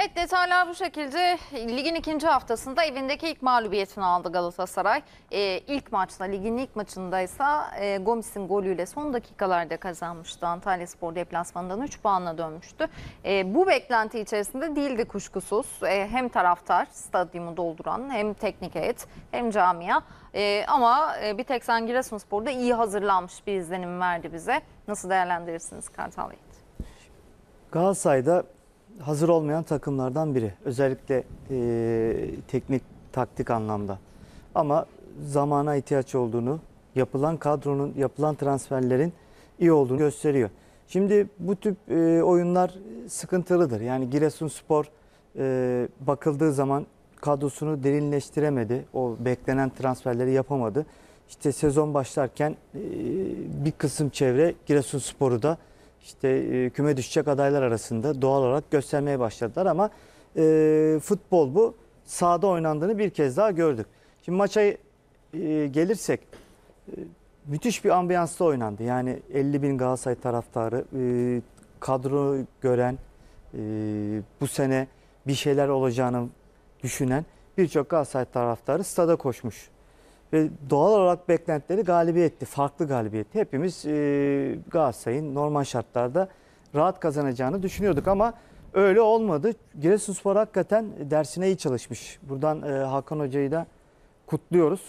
Evet detaylar bu şekilde. Ligin ikinci haftasında evindeki ilk mağlubiyetini aldı Galatasaray. Ee, ilk maçta, ligin ilk maçındaysa e, Gomis'in golüyle son dakikalarda kazanmıştı. Antalya Spor deplasmanından 3 puanla dönmüştü. E, bu beklenti içerisinde değildi kuşkusuz. E, hem taraftar stadyumu dolduran hem teknik heyet hem camia. E, ama e, bir tek sen Giresunspor'da iyi hazırlanmış bir izlenim verdi bize. Nasıl değerlendirirsiniz Kartal Bey? Galatasaray'da hazır olmayan takımlardan biri. Özellikle e, teknik, taktik anlamda. Ama zamana ihtiyaç olduğunu, yapılan kadronun, yapılan transferlerin iyi olduğunu gösteriyor. Şimdi bu tip e, oyunlar sıkıntılıdır. Yani Giresunspor e, bakıldığı zaman kadrosunu derinleştiremedi. O beklenen transferleri yapamadı. İşte sezon başlarken e, bir kısım çevre Giresunspor'u da işte e, küme düşecek adaylar arasında doğal olarak göstermeye başladılar ama e, futbol bu sahada oynandığını bir kez daha gördük. Şimdi maça e, gelirsek e, müthiş bir ambiyansla oynandı. Yani 50 bin Galatasaray taraftarı e, kadro gören e, bu sene bir şeyler olacağını düşünen birçok Galatasaray taraftarı stada koşmuş ve doğal olarak beklentileri galibiyetti. Farklı galibiyetti. Hepimiz e, Galatasaray'ın normal şartlarda rahat kazanacağını düşünüyorduk ama öyle olmadı. Giresunspor hakikaten dersine iyi çalışmış. Buradan e, Hakan Hoca'yı da kutluyoruz.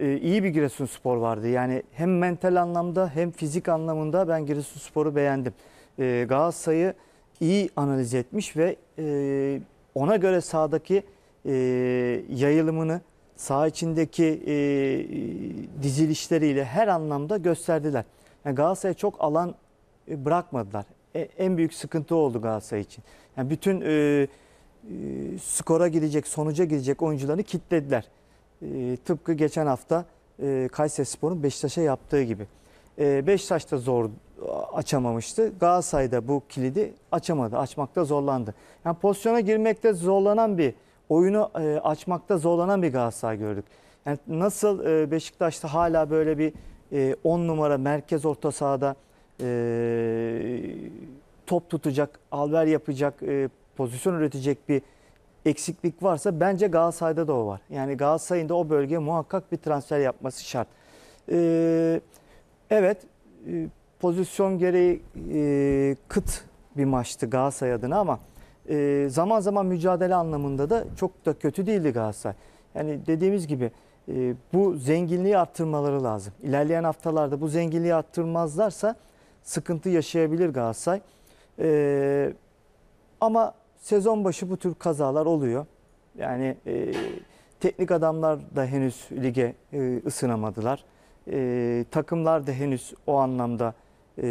E, iyi bir Giresunspor vardı. Yani hem mental anlamda hem fizik anlamında ben Giresunspor'u beğendim. E, Galatasaray'ı iyi analiz etmiş ve e, ona göre sahadaki e, yayılımını Sağ içindeki e, e, dizilişleriyle her anlamda gösterdiler. Yani Galatasaray'a çok alan e, bırakmadılar. E, en büyük sıkıntı oldu Galatasaray için. Yani bütün e, e, skora gidecek, sonuca gidecek oyuncularını kitlediler. E, tıpkı geçen hafta e, Kayseri Spor'un Beşiktaş'a yaptığı gibi. E, Beşiktaş da zor açamamıştı. Galatasaray da bu kilidi açamadı. Açmakta zorlandı. Yani pozisyona girmekte zorlanan bir oyunu e, açmakta zorlanan bir Galatasaray gördük. Yani nasıl e, Beşiktaş'ta hala böyle bir 10 e, numara merkez orta sahada e, top tutacak, alver yapacak, e, pozisyon üretecek bir eksiklik varsa bence Galatasaray'da da o var. Yani Galatasaray'ın da o bölgeye muhakkak bir transfer yapması şart. E, evet, e, pozisyon gereği e, kıt bir maçtı Galatasaray adına ama e, zaman zaman mücadele anlamında da çok da kötü değildi Galatasaray. Yani dediğimiz gibi e, bu zenginliği arttırmaları lazım. İlerleyen haftalarda bu zenginliği arttırmazlarsa sıkıntı yaşayabilir Galatasaray. E, ama sezon başı bu tür kazalar oluyor. Yani e, teknik adamlar da henüz lige e, ısınamadılar. E, takımlar da henüz o anlamda e,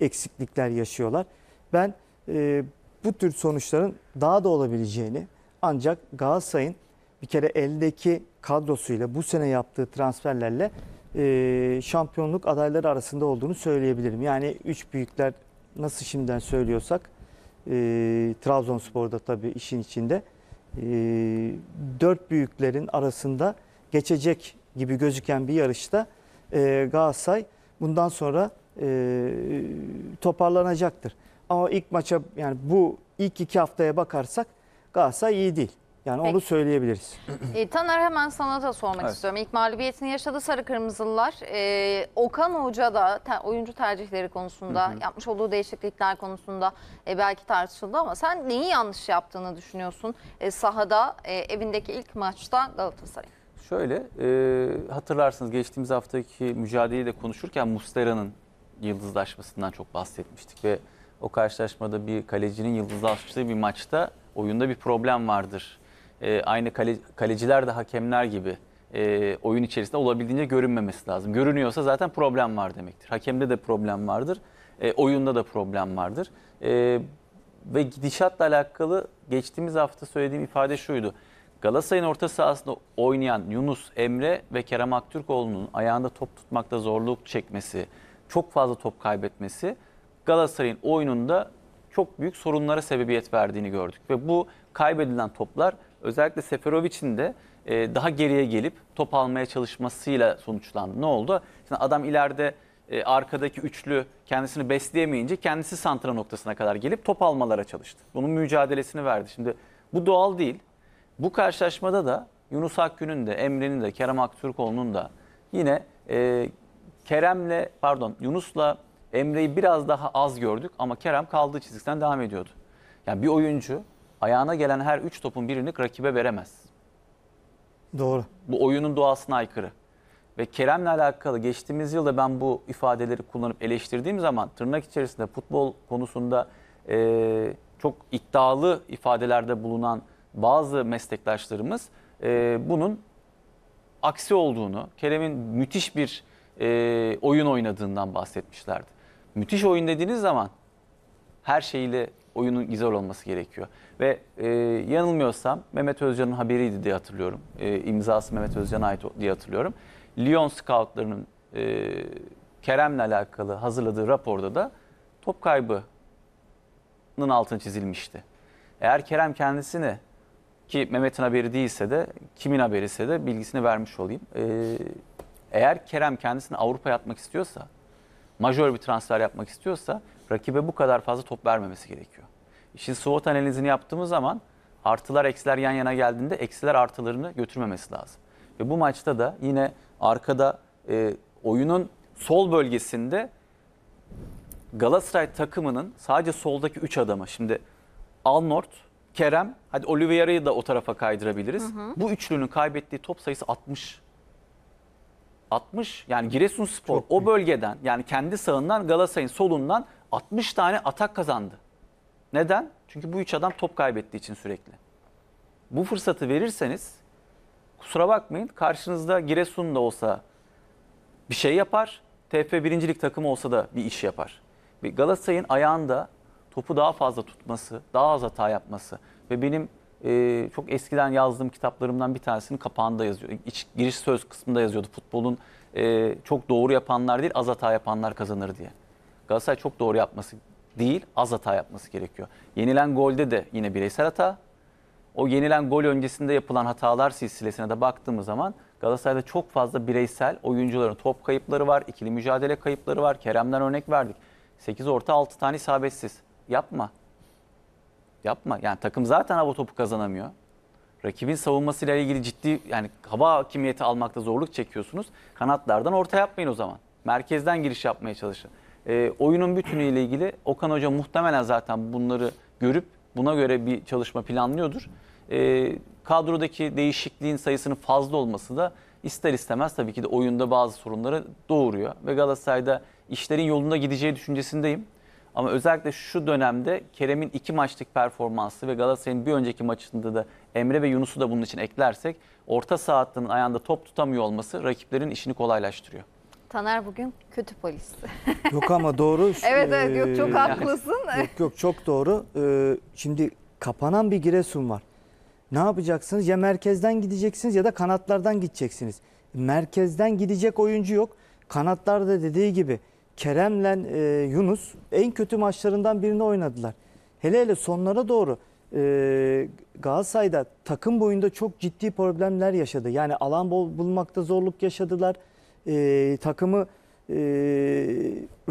e eksiklikler yaşıyorlar. Ben e, bu tür sonuçların daha da olabileceğini ancak Galatasaray'ın bir kere eldeki kadrosuyla bu sene yaptığı transferlerle e, şampiyonluk adayları arasında olduğunu söyleyebilirim. Yani üç büyükler nasıl şimdiden söylüyorsak e, Trabzonspor'da tabii işin içinde e, dört büyüklerin arasında geçecek gibi gözüken bir yarışta e, Galatasaray bundan sonra e, toparlanacaktır. Ama ilk maça yani bu ilk iki haftaya bakarsak Galatasaray iyi değil. Yani Peki. onu söyleyebiliriz. E, Taner hemen sana da sormak evet. istiyorum. İlk mağlubiyetini yaşadı Sarı Kırmızılılar. E, Okan Hoca da te, oyuncu tercihleri konusunda hı hı. yapmış olduğu değişiklikler konusunda e, belki tartışıldı ama sen neyi yanlış yaptığını düşünüyorsun e, sahada e, evindeki ilk maçta Galatasaray? Şöyle e, hatırlarsınız geçtiğimiz haftaki mücadeleyi de konuşurken Mustera'nın yıldızlaşmasından çok bahsetmiştik ve o karşılaşmada bir kalecinin yıldızlaştığı bir maçta oyunda bir problem vardır. E, aynı kale, kaleciler de hakemler gibi e, oyun içerisinde olabildiğince görünmemesi lazım. Görünüyorsa zaten problem var demektir. Hakemde de problem vardır, e, oyunda da problem vardır. E, ve gidişatla alakalı geçtiğimiz hafta söylediğim ifade şuydu. Galatasaray'ın orta sahasında oynayan Yunus Emre ve Kerem Aktürkoğlu'nun ayağında top tutmakta zorluk çekmesi, çok fazla top kaybetmesi Galatasaray'ın oyununda çok büyük sorunlara sebebiyet verdiğini gördük. Ve bu kaybedilen toplar özellikle Seferovic'in de e, daha geriye gelip top almaya çalışmasıyla sonuçlandı. Ne oldu? Şimdi adam ileride e, arkadaki üçlü kendisini besleyemeyince kendisi santra noktasına kadar gelip top almalara çalıştı. Bunun mücadelesini verdi. Şimdi bu doğal değil. Bu karşılaşmada da Yunus Akgün'ün de, Emre'nin de, Kerem Aktürkoğlu'nun da yine e, Kerem'le pardon Yunus'la Emre'yi biraz daha az gördük ama Kerem kaldığı çizikten devam ediyordu. Yani bir oyuncu ayağına gelen her üç topun birini rakibe veremez. Doğru. Bu oyunun doğasına aykırı. Ve Kerem'le alakalı geçtiğimiz yılda ben bu ifadeleri kullanıp eleştirdiğim zaman tırnak içerisinde futbol konusunda e, çok iddialı ifadelerde bulunan bazı meslektaşlarımız e, bunun aksi olduğunu, Kerem'in müthiş bir e, oyun oynadığından bahsetmişlerdi müthiş oyun dediğiniz zaman her şeyle oyunun güzel olması gerekiyor. Ve e, yanılmıyorsam Mehmet Özcan'ın haberiydi diye hatırlıyorum. E, imzası Mehmet Özcan'a ait diye hatırlıyorum. Lyon scoutlarının e, Kerem'le alakalı hazırladığı raporda da top kaybının altını çizilmişti. Eğer Kerem kendisini ki Mehmet'in haberi değilse de kimin haberi ise de bilgisini vermiş olayım. E, eğer Kerem kendisini Avrupa'ya atmak istiyorsa majör bir transfer yapmak istiyorsa rakibe bu kadar fazla top vermemesi gerekiyor. İşin SWOT analizini yaptığımız zaman artılar eksiler yan yana geldiğinde eksiler artılarını götürmemesi lazım. Ve bu maçta da yine arkada e, oyunun sol bölgesinde Galatasaray takımının sadece soldaki 3 adamı şimdi Alnort, Kerem, hadi Oliveira'yı da o tarafa kaydırabiliriz. Hı hı. Bu üçlünün kaybettiği top sayısı 60. 60 yani Giresunspor o bölgeden yani kendi sağından Galatasaray'ın solundan 60 tane atak kazandı. Neden? Çünkü bu üç adam top kaybettiği için sürekli. Bu fırsatı verirseniz kusura bakmayın karşınızda Giresun da olsa bir şey yapar. TFF birincilik takımı olsa da bir iş yapar. Galatasaray'ın ayağında topu daha fazla tutması, daha az hata yapması ve benim e, çok eskiden yazdığım kitaplarımdan bir tanesini kapağında yazıyor. İç, giriş söz kısmında yazıyordu futbolun e, çok doğru yapanlar değil az hata yapanlar kazanır diye. Galatasaray çok doğru yapması değil az hata yapması gerekiyor. Yenilen golde de yine bireysel hata. O yenilen gol öncesinde yapılan hatalar silsilesine de baktığımız zaman Galatasaray'da çok fazla bireysel oyuncuların top kayıpları var, ikili mücadele kayıpları var. Kerem'den örnek verdik. 8 orta 6 tane isabetsiz. Yapma. Yapma. Yani takım zaten hava topu kazanamıyor. Rakibin savunmasıyla ilgili ciddi yani hava hakimiyeti almakta zorluk çekiyorsunuz. Kanatlardan orta yapmayın o zaman. Merkezden giriş yapmaya çalışın. E, oyunun bütünüyle ilgili Okan Hoca muhtemelen zaten bunları görüp buna göre bir çalışma planlıyordur. E, kadrodaki değişikliğin sayısının fazla olması da ister istemez tabii ki de oyunda bazı sorunları doğuruyor. Ve Galatasaray'da işlerin yolunda gideceği düşüncesindeyim. Ama özellikle şu dönemde Kerem'in iki maçlık performansı ve Galatasaray'ın bir önceki maçında da Emre ve Yunus'u da bunun için eklersek orta sahattının ayağında top tutamıyor olması rakiplerin işini kolaylaştırıyor. Taner bugün kötü polis. yok ama doğru. evet evet yok çok ee, haklısın. yok yok çok doğru. Ee, şimdi kapanan bir Giresun var. Ne yapacaksınız? Ya merkezden gideceksiniz ya da kanatlardan gideceksiniz. Merkezden gidecek oyuncu yok. Kanatlarda dediği gibi Kerem'le e, Yunus en kötü maçlarından birini oynadılar. Hele hele sonlara doğru e, Galatasaray'da takım boyunda çok ciddi problemler yaşadı. Yani alan bol bulmakta zorluk yaşadılar. E, takımı e,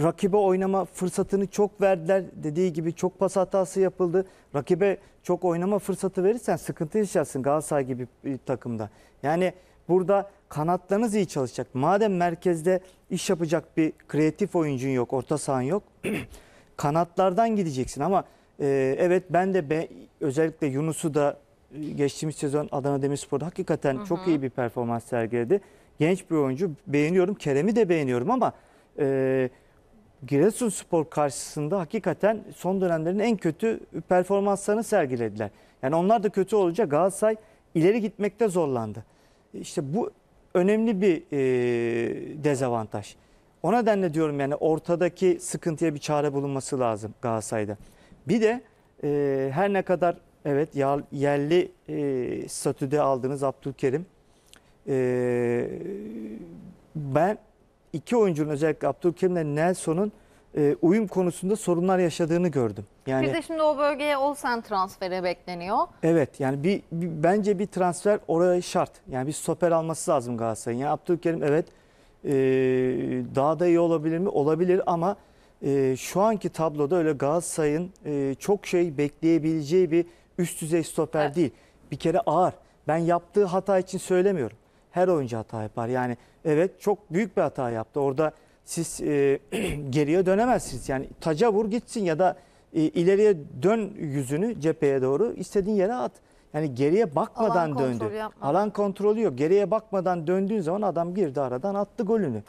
rakibe oynama fırsatını çok verdiler. Dediği gibi çok pas hatası yapıldı. Rakibe çok oynama fırsatı verirsen sıkıntı yaşarsın Galatasaray gibi bir takımda. Yani Burada kanatlarınız iyi çalışacak. Madem merkezde iş yapacak bir kreatif oyuncun yok, orta sahan yok. kanatlardan gideceksin ama e, evet ben de be, özellikle Yunus'u da e, geçtiğimiz sezon Adana Demirspor'da hakikaten hı hı. çok iyi bir performans sergiledi. Genç bir oyuncu beğeniyorum. Kerem'i de beğeniyorum ama e, Giresunspor karşısında hakikaten son dönemlerin en kötü performanslarını sergilediler. Yani onlar da kötü olacak. Galatasaray ileri gitmekte zorlandı. İşte bu önemli bir e, dezavantaj. O nedenle diyorum yani ortadaki sıkıntıya bir çare bulunması lazım Galatasaray'da. Bir de e, her ne kadar evet yerli e, statüde aldığınız Abdülkerim e, ben iki oyuncunun özellikle Abdülkerimle Nelson'un e, uyum konusunda sorunlar yaşadığını gördüm. Yani Bizde şimdi o bölgeye Olsen transferi bekleniyor. Evet yani bir, bir bence bir transfer oraya şart. Yani bir stoper alması lazım Galatasaray'ın. Yani Abdülkerim evet e, daha da iyi olabilir mi? Olabilir ama e, şu anki tabloda öyle Galatasaray'ın e, çok şey bekleyebileceği bir üst düzey stoper evet. değil. Bir kere ağır. Ben yaptığı hata için söylemiyorum. Her oyuncu hata yapar. Yani evet çok büyük bir hata yaptı. Orada siz e, geriye dönemezsiniz. Yani taca vur gitsin ya da e, ileriye dön yüzünü cepheye doğru istediğin yere at. Yani geriye bakmadan döndü. Alan kontrolü yok. Geriye bakmadan döndüğün zaman adam girdi aradan attı golünü.